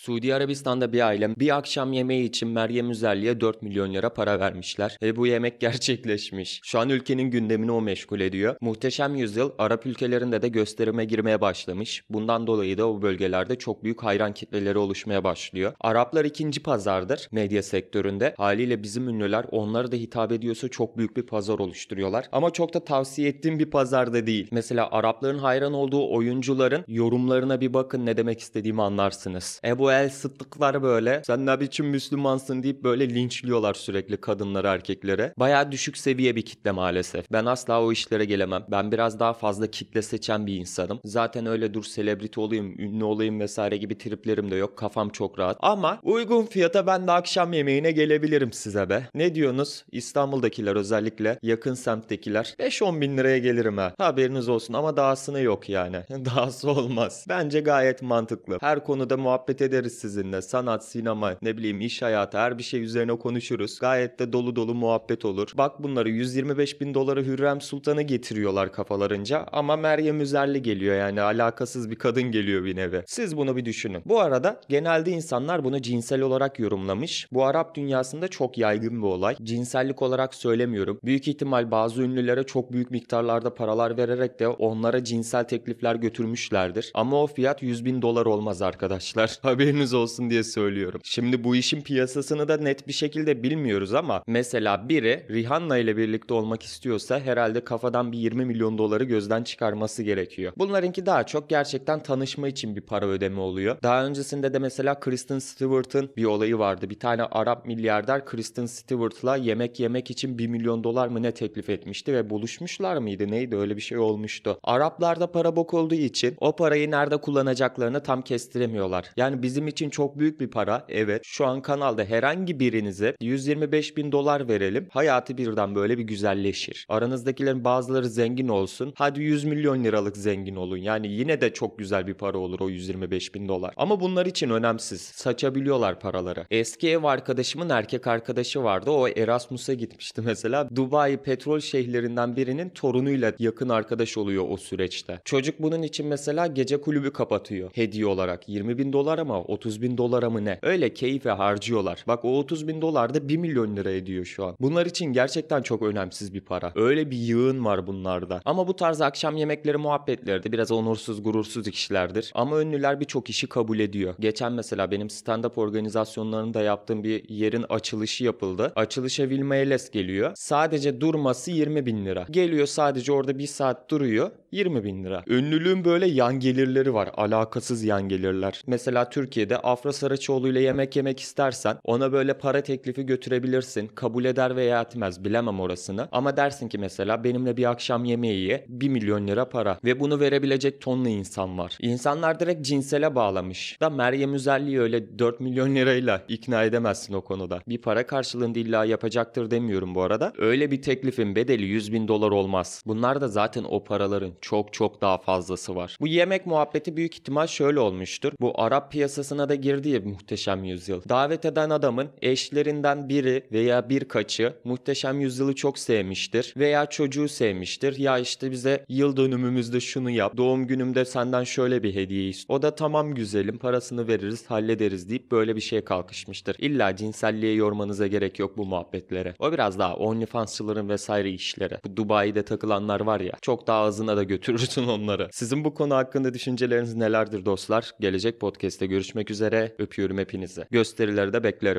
Suudi Arabistan'da bir ailem bir akşam yemeği için Meryem Üzerli'ye 4 milyon lira para vermişler ve bu yemek gerçekleşmiş. Şu an ülkenin gündemini o meşgul ediyor. Muhteşem Yüzyıl Arap ülkelerinde de gösterime girmeye başlamış. Bundan dolayı da o bölgelerde çok büyük hayran kitleleri oluşmaya başlıyor. Araplar ikinci pazardır medya sektöründe. Haliyle bizim ünlüler onları da hitap ediyorsa çok büyük bir pazar oluşturuyorlar. Ama çok da tavsiye ettiğim bir pazarda değil. Mesela Arapların hayran olduğu oyuncuların yorumlarına bir bakın ne demek istediğimi anlarsınız. Ebu el sıtlıklar böyle. Sen ne biçim Müslümansın deyip böyle linçliyorlar sürekli kadınlara erkeklere. Baya düşük seviye bir kitle maalesef. Ben asla o işlere gelemem. Ben biraz daha fazla kitle seçen bir insanım. Zaten öyle dur selebriti olayım, ünlü olayım vesaire gibi triplerim de yok. Kafam çok rahat. Ama uygun fiyata ben de akşam yemeğine gelebilirim size be. Ne diyorsunuz? İstanbul'dakiler özellikle yakın semttekiler 5-10 bin liraya gelirim ha. Haberiniz olsun ama dahasını yok yani. Dahası olmaz. Bence gayet mantıklı. Her konuda muhabbet ederim gezeriz sizinle. Sanat, sinema, ne bileyim iş hayatı her bir şey üzerine konuşuruz. Gayet de dolu dolu muhabbet olur. Bak bunları 125 bin dolara Hürrem Sultan'ı getiriyorlar kafalarınca ama Meryem Üzerli geliyor yani alakasız bir kadın geliyor bir nevi. Siz bunu bir düşünün. Bu arada genelde insanlar bunu cinsel olarak yorumlamış. Bu Arap dünyasında çok yaygın bir olay. Cinsellik olarak söylemiyorum. Büyük ihtimal bazı ünlülere çok büyük miktarlarda paralar vererek de onlara cinsel teklifler götürmüşlerdir. Ama o fiyat 100 bin dolar olmaz arkadaşlar. Haberiniz haberiniz olsun diye söylüyorum. Şimdi bu işin piyasasını da net bir şekilde bilmiyoruz ama mesela biri Rihanna ile birlikte olmak istiyorsa herhalde kafadan bir 20 milyon doları gözden çıkarması gerekiyor. Bunlarınki daha çok gerçekten tanışma için bir para ödeme oluyor. Daha öncesinde de mesela Kristen Stewart'ın bir olayı vardı. Bir tane Arap milyarder Kristen Stewart'la yemek yemek için 1 milyon dolar mı ne teklif etmişti ve buluşmuşlar mıydı neydi öyle bir şey olmuştu. Araplarda para bok olduğu için o parayı nerede kullanacaklarını tam kestiremiyorlar. Yani bizim bizim için çok büyük bir para. Evet şu an kanalda herhangi birinize 125 bin dolar verelim. Hayatı birden böyle bir güzelleşir. Aranızdakilerin bazıları zengin olsun. Hadi 100 milyon liralık zengin olun. Yani yine de çok güzel bir para olur o 125 bin dolar. Ama bunlar için önemsiz. Saçabiliyorlar paraları. Eski ev arkadaşımın erkek arkadaşı vardı. O Erasmus'a gitmişti mesela. Dubai petrol şehirlerinden birinin torunuyla yakın arkadaş oluyor o süreçte. Çocuk bunun için mesela gece kulübü kapatıyor hediye olarak. 20 bin dolar ama 30 bin dolara mı ne? Öyle keyfe harcıyorlar. Bak o 30 bin dolar da 1 milyon lira ediyor şu an. Bunlar için gerçekten çok önemsiz bir para. Öyle bir yığın var bunlarda. Ama bu tarz akşam yemekleri muhabbetleri de biraz onursuz gurursuz kişilerdir. Ama ünlüler birçok işi kabul ediyor. Geçen mesela benim stand-up organizasyonlarında yaptığım bir yerin açılışı yapıldı. Açılışa Vilma Eles geliyor. Sadece durması 20 bin lira. Geliyor sadece orada bir saat duruyor. 20 bin lira. Ünlülüğün böyle yan gelirleri var. Alakasız yan gelirler. Mesela Türk Türkiye'de Afra Saraçoğlu ile yemek yemek istersen ona böyle para teklifi götürebilirsin. Kabul eder veya etmez bilemem orasını. Ama dersin ki mesela benimle bir akşam yemeği ye 1 milyon lira para ve bunu verebilecek tonlu insan var. İnsanlar direkt cinsele bağlamış. Da Meryem Üzerli'yi öyle 4 milyon lirayla ikna edemezsin o konuda. Bir para karşılığında illa yapacaktır demiyorum bu arada. Öyle bir teklifin bedeli 100 bin dolar olmaz. Bunlar da zaten o paraların çok çok daha fazlası var. Bu yemek muhabbeti büyük ihtimal şöyle olmuştur. Bu Arap piyasası yasasına da girdi Muhteşem Yüzyıl. Davet eden adamın eşlerinden biri veya birkaçı Muhteşem Yüzyıl'ı çok sevmiştir veya çocuğu sevmiştir. Ya işte bize yıl dönümümüzde şunu yap, doğum günümde senden şöyle bir hediye ist. O da tamam güzelim parasını veririz hallederiz deyip böyle bir şeye kalkışmıştır. İlla cinselliğe yormanıza gerek yok bu muhabbetlere. O biraz daha OnlyFansçıların vesaire işleri. Bu Dubai'de takılanlar var ya çok daha ağzına da götürürsün onları. Sizin bu konu hakkında düşünceleriniz nelerdir dostlar? Gelecek podcast'te görüşmek görüşmek üzere. Öpüyorum hepinizi. Gösterilerde beklerim.